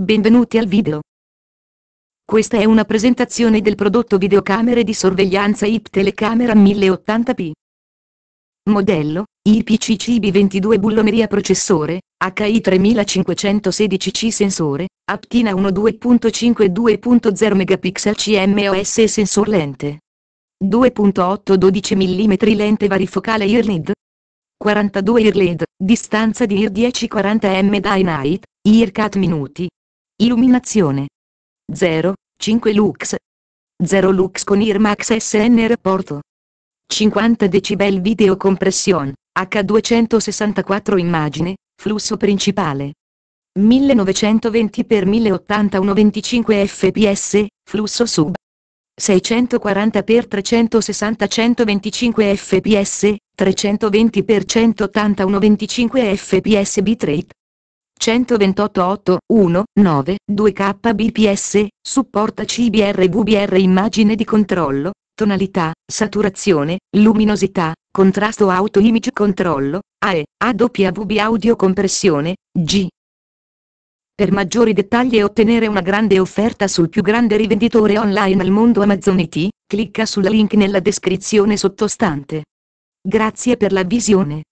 Benvenuti al video. Questa è una presentazione del prodotto videocamere di sorveglianza IP Telecamera 1080p. Modello, IPCC B22 Bulloneria Processore, HI3516C Sensore, Aptina 1 2.5 2.0 megapixel CMOS Sensor Lente. 2.8 12 mm Lente Varifocale IRLED. 42 IRLED, distanza di IR 1040M da Night, IRCAT minuti, Illuminazione. 0, 5 lux. 0 lux con Irmax SN rapporto. 50 decibel video compression, H264 immagine, flusso principale. 1920x1080 125 fps, flusso sub. 640x360 125 fps, 320x180 125 fps bitrate. 128 1 9 2 kbps, supporta CBR VBR immagine di controllo, tonalità, saturazione, luminosità, contrasto auto image controllo, AE, AWB audio compressione, G. Per maggiori dettagli e ottenere una grande offerta sul più grande rivenditore online al mondo Amazon IT, clicca sul link nella descrizione sottostante. Grazie per la visione.